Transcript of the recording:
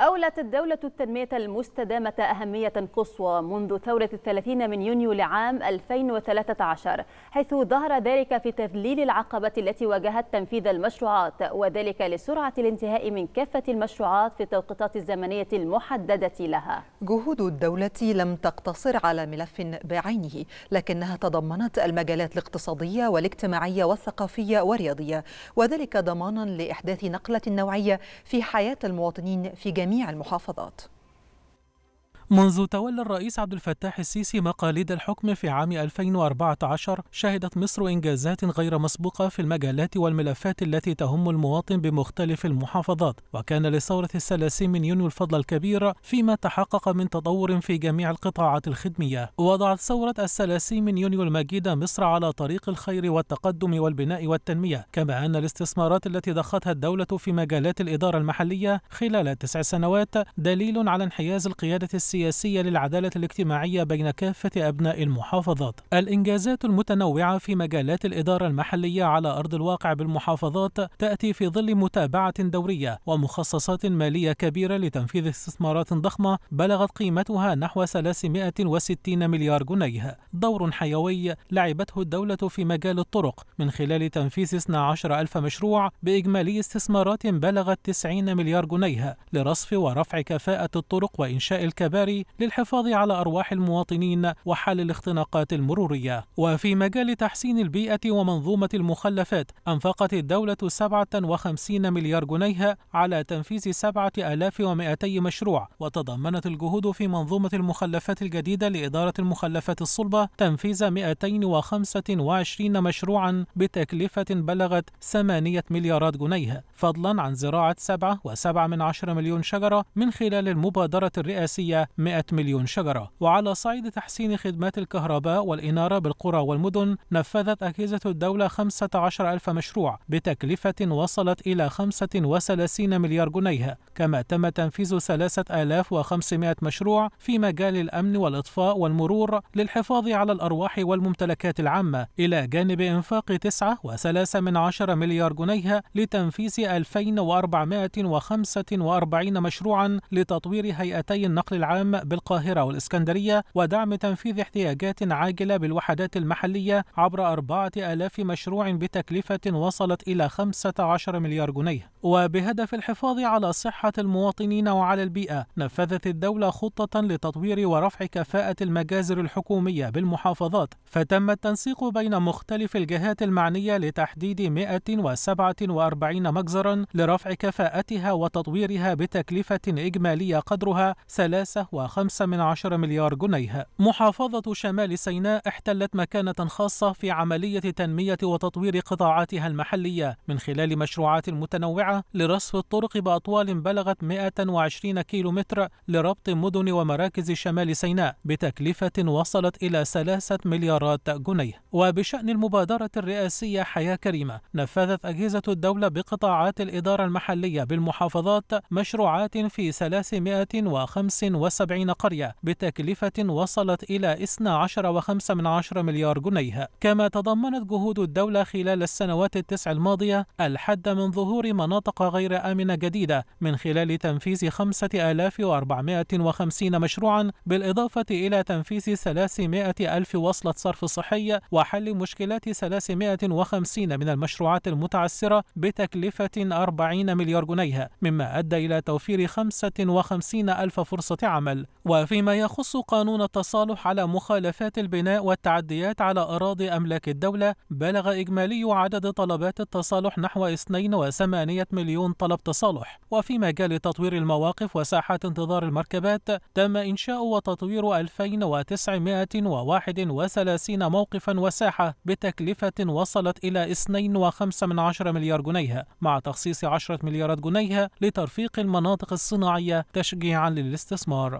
أولت الدولة التنمية المستدامة أهمية قصوى منذ ثورة الثلاثين من يونيو لعام 2013 حيث ظهر ذلك في تذليل العقبة التي واجهت تنفيذ المشروعات وذلك لسرعة الانتهاء من كافة المشروعات في التوقيتات الزمنية المحددة لها جهود الدولة لم تقتصر على ملف بعينه لكنها تضمنت المجالات الاقتصادية والاجتماعية والثقافية والرياضية وذلك ضمانا لإحداث نقلة نوعية في حياة المواطنين في جميع جميع المحافظات منذ تولى الرئيس عبد الفتاح السيسي مقاليد الحكم في عام 2014 شهدت مصر إنجازات غير مسبوقة في المجالات والملفات التي تهم المواطن بمختلف المحافظات وكان لثورة الثلاثين من يونيو الفضل الكبير فيما تحقق من تطور في جميع القطاعات الخدمية وضعت ثورة الثلاثين من يونيو المجيدة مصر على طريق الخير والتقدم والبناء والتنمية كما أن الاستثمارات التي ضختها الدولة في مجالات الإدارة المحلية خلال تسع سنوات دليل على انحياز القيادة السياسية السياسية للعدالة الاجتماعية بين كافة أبناء المحافظات الإنجازات المتنوعة في مجالات الإدارة المحلية على أرض الواقع بالمحافظات تأتي في ظل متابعة دورية ومخصصات مالية كبيرة لتنفيذ استثمارات ضخمة بلغت قيمتها نحو 360 مليار جنيه دور حيوي لعبته الدولة في مجال الطرق من خلال تنفيذ 12 ألف مشروع بإجمالي استثمارات بلغت 90 مليار جنيه لرصف ورفع كفاءة الطرق وإنشاء الكباري البشري للحفاظ على أرواح المواطنين وحل الاختناقات المرورية وفي مجال تحسين البيئة ومنظومة المخلفات أنفقت الدولة 57 مليار جنيه على تنفيذ 7200 مشروع وتضمنت الجهود في منظومة المخلفات الجديدة لإدارة المخلفات الصلبة تنفيذ 225 مشروعا بتكلفة بلغت 8 مليارات جنيه فضلا عن زراعة 7.7 مليون شجرة من خلال المبادرة الرئاسية 100 مليون شجرة وعلى صعيد تحسين خدمات الكهرباء والإنارة بالقرى والمدن نفذت أجهزة الدولة 15 ألف مشروع بتكلفة وصلت إلى 35 مليار جنيه كما تم تنفيذ 3500 مشروع في مجال الأمن والإطفاء والمرور للحفاظ على الأرواح والممتلكات العامة إلى جانب إنفاق 9.3 مليار جنيه لتنفيذ 2445 مشروعا لتطوير هيئتي النقل العام العام بالقاهرة والإسكندرية ودعم تنفيذ احتياجات عاجلة بالوحدات المحلية عبر أربعة آلاف مشروع بتكلفة وصلت إلى 15 مليار جنيه وبهدف الحفاظ على صحة المواطنين وعلى البيئة نفذت الدولة خطة لتطوير ورفع كفاءة المجازر الحكومية بالمحافظات فتم التنسيق بين مختلف الجهات المعنية لتحديد 147 مجزرا لرفع كفاءتها وتطويرها بتكلفة إجمالية قدرها 3 وخمسة من عشر مليار جنيه محافظة شمال سيناء احتلت مكانة خاصة في عملية تنمية وتطوير قطاعاتها المحلية من خلال مشروعات متنوعة لرصف الطرق بأطوال بلغت 120 كيلو متر لربط مدن ومراكز شمال سيناء بتكلفة وصلت إلى ثلاثة مليارات جنيه وبشأن المبادرة الرئاسية حياة كريمة نفذت أجهزة الدولة بقطاعات الإدارة المحلية بالمحافظات مشروعات في 375 70 قرية بتكلفة وصلت إلى 12.5 مليار جنيه كما تضمنت جهود الدولة خلال السنوات التسع الماضية الحد من ظهور مناطق غير آمنة جديدة من خلال تنفيذ 5450 مشروعا بالإضافة إلى تنفيذ 300 ألف وصلة صرف صحي وحل مشكلات 350 من المشروعات المتعسرة بتكلفة 40 مليار جنيه مما أدى إلى توفير 55 ألف فرصة عمل العمل وفيما يخص قانون التصالح على مخالفات البناء والتعديات على أراضي أملاك الدولة بلغ إجمالي عدد طلبات التصالح نحو 2.8 مليون طلب تصالح وفي مجال تطوير المواقف وساحات انتظار المركبات تم إنشاء وتطوير 2931 موقفا وساحة بتكلفة وصلت إلى 2.5 مليار جنيه مع تخصيص 10 مليارات جنيه لترفيق المناطق الصناعية تشجيعا للاستثمار